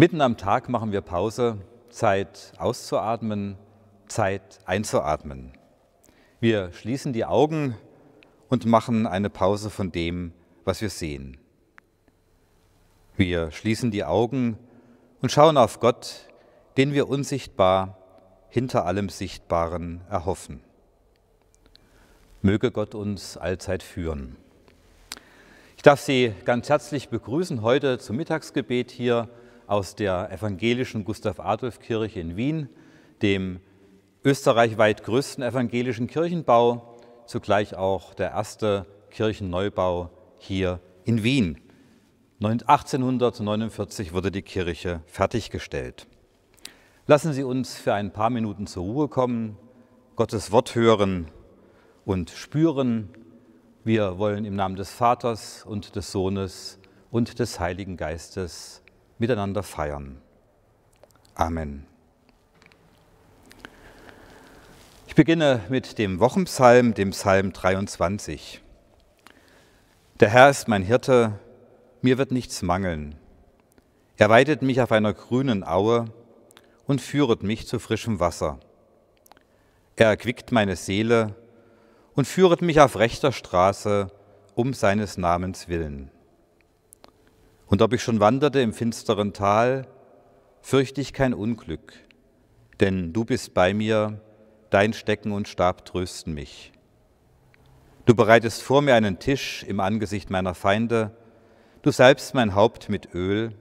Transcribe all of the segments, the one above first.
Mitten am Tag machen wir Pause, Zeit auszuatmen, Zeit einzuatmen. Wir schließen die Augen und machen eine Pause von dem, was wir sehen. Wir schließen die Augen und schauen auf Gott, den wir unsichtbar hinter allem Sichtbaren erhoffen. Möge Gott uns allzeit führen. Ich darf Sie ganz herzlich begrüßen heute zum Mittagsgebet hier aus der evangelischen Gustav-Adolf-Kirche in Wien, dem österreichweit größten evangelischen Kirchenbau, zugleich auch der erste Kirchenneubau hier in Wien. 1849 wurde die Kirche fertiggestellt. Lassen Sie uns für ein paar Minuten zur Ruhe kommen, Gottes Wort hören und spüren. Wir wollen im Namen des Vaters und des Sohnes und des Heiligen Geistes miteinander feiern. Amen. Ich beginne mit dem Wochenpsalm, dem Psalm 23. Der Herr ist mein Hirte, mir wird nichts mangeln. Er weidet mich auf einer grünen Aue und führet mich zu frischem Wasser. Er erquickt meine Seele und führet mich auf rechter Straße um seines Namens willen. Und ob ich schon wanderte im finsteren Tal, fürchte ich kein Unglück, denn du bist bei mir, dein Stecken und Stab trösten mich. Du bereitest vor mir einen Tisch im Angesicht meiner Feinde, du salbst mein Haupt mit Öl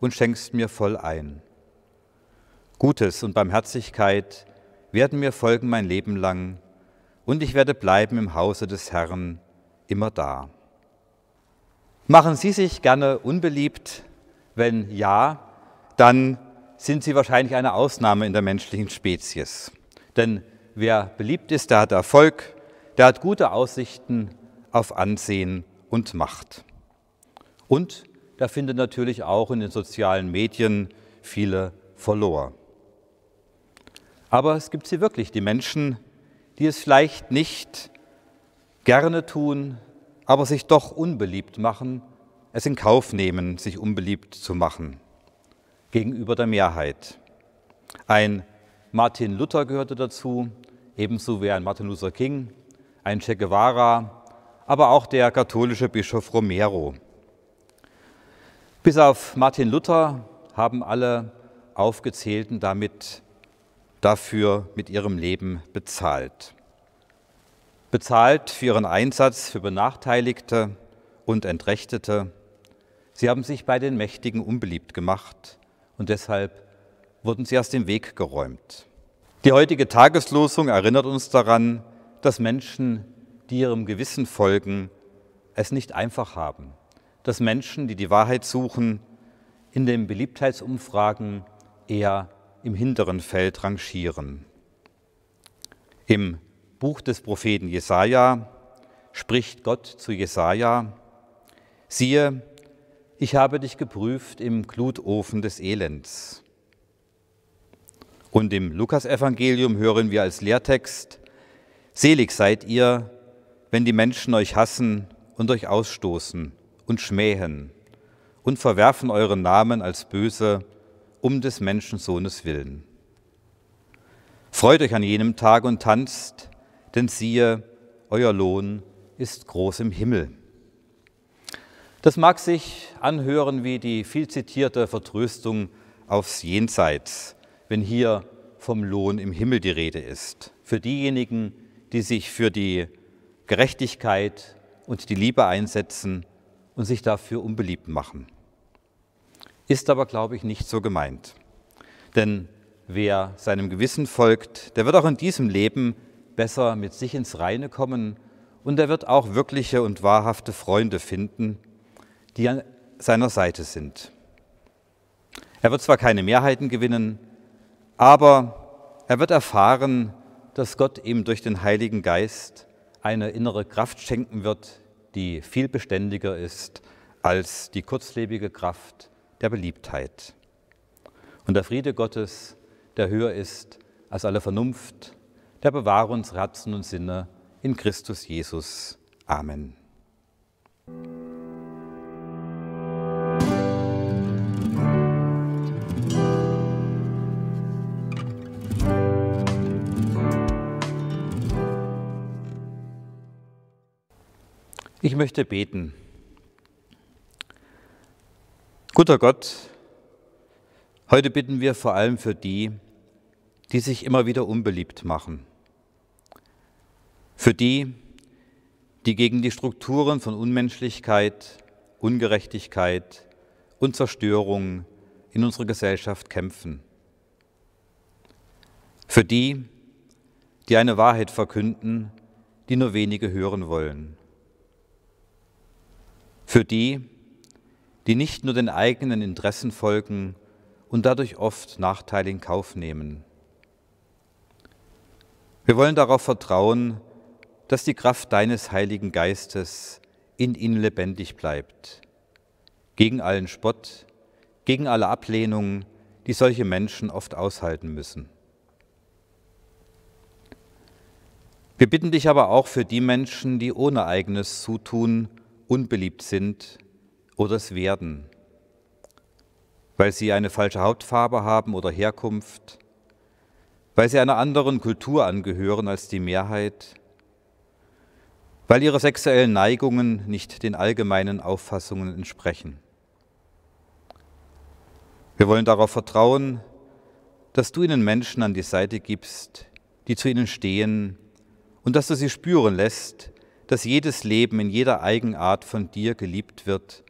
und schenkst mir voll ein. Gutes und Barmherzigkeit werden mir folgen mein Leben lang, und ich werde bleiben im Hause des Herrn immer da. Machen Sie sich gerne unbeliebt? Wenn ja, dann sind Sie wahrscheinlich eine Ausnahme in der menschlichen Spezies. Denn wer beliebt ist, der hat Erfolg, der hat gute Aussichten auf Ansehen und Macht. Und da findet natürlich auch in den sozialen Medien viele Follower. Aber es gibt sie wirklich, die Menschen, die es vielleicht nicht gerne tun, aber sich doch unbeliebt machen, es in Kauf nehmen, sich unbeliebt zu machen gegenüber der Mehrheit. Ein Martin Luther gehörte dazu, ebenso wie ein Martin Luther King, ein Che Guevara, aber auch der katholische Bischof Romero. Bis auf Martin Luther haben alle Aufgezählten damit dafür mit ihrem Leben bezahlt bezahlt für ihren Einsatz für Benachteiligte und Entrechtete. Sie haben sich bei den Mächtigen unbeliebt gemacht und deshalb wurden sie aus dem Weg geräumt. Die heutige Tageslosung erinnert uns daran, dass Menschen, die ihrem Gewissen folgen, es nicht einfach haben, dass Menschen, die die Wahrheit suchen, in den Beliebtheitsumfragen eher im hinteren Feld rangieren. Im Buch des Propheten Jesaja spricht Gott zu Jesaja: Siehe, ich habe dich geprüft im Glutofen des Elends. Und im Lukasevangelium hören wir als Lehrtext: Selig seid ihr, wenn die Menschen euch hassen und euch ausstoßen und schmähen und verwerfen euren Namen als böse um des Menschensohnes willen. Freut euch an jenem Tag und tanzt, denn siehe, euer Lohn ist groß im Himmel. Das mag sich anhören wie die viel zitierte Vertröstung aufs Jenseits, wenn hier vom Lohn im Himmel die Rede ist. Für diejenigen, die sich für die Gerechtigkeit und die Liebe einsetzen und sich dafür unbeliebt machen. Ist aber, glaube ich, nicht so gemeint. Denn wer seinem Gewissen folgt, der wird auch in diesem Leben besser mit sich ins Reine kommen und er wird auch wirkliche und wahrhafte Freunde finden, die an seiner Seite sind. Er wird zwar keine Mehrheiten gewinnen, aber er wird erfahren, dass Gott ihm durch den Heiligen Geist eine innere Kraft schenken wird, die viel beständiger ist als die kurzlebige Kraft der Beliebtheit. Und der Friede Gottes, der höher ist als alle Vernunft, er bewahre uns Herzen und Sinne in Christus Jesus. Amen. Ich möchte beten. Guter Gott, heute bitten wir vor allem für die, die sich immer wieder unbeliebt machen, für die, die gegen die Strukturen von Unmenschlichkeit, Ungerechtigkeit und Zerstörung in unserer Gesellschaft kämpfen. Für die, die eine Wahrheit verkünden, die nur wenige hören wollen. Für die, die nicht nur den eigenen Interessen folgen und dadurch oft Nachteile in Kauf nehmen. Wir wollen darauf vertrauen, dass die Kraft deines Heiligen Geistes in ihnen lebendig bleibt, gegen allen Spott, gegen alle Ablehnung, die solche Menschen oft aushalten müssen. Wir bitten dich aber auch für die Menschen, die ohne eigenes Zutun unbeliebt sind oder es werden, weil sie eine falsche Hautfarbe haben oder Herkunft, weil sie einer anderen Kultur angehören als die Mehrheit, weil ihre sexuellen Neigungen nicht den allgemeinen Auffassungen entsprechen. Wir wollen darauf vertrauen, dass du ihnen Menschen an die Seite gibst, die zu ihnen stehen und dass du sie spüren lässt, dass jedes Leben in jeder Eigenart von dir geliebt wird,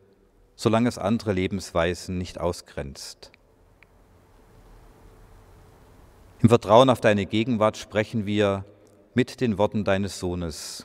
solange es andere Lebensweisen nicht ausgrenzt. Im Vertrauen auf deine Gegenwart sprechen wir mit den Worten deines Sohnes.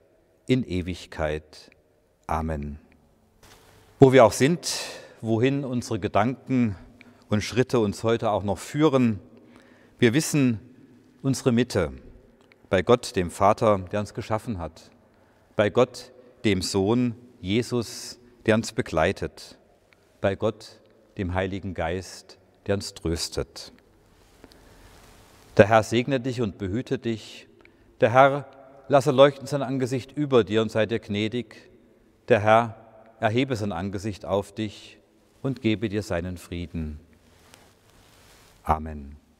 in Ewigkeit. Amen. Wo wir auch sind, wohin unsere Gedanken und Schritte uns heute auch noch führen, wir wissen unsere Mitte bei Gott, dem Vater, der uns geschaffen hat, bei Gott, dem Sohn, Jesus, der uns begleitet, bei Gott, dem Heiligen Geist, der uns tröstet. Der Herr segne dich und behüte dich, der Herr lasse leuchten sein Angesicht über dir und sei dir gnädig. Der Herr erhebe sein Angesicht auf dich und gebe dir seinen Frieden. Amen.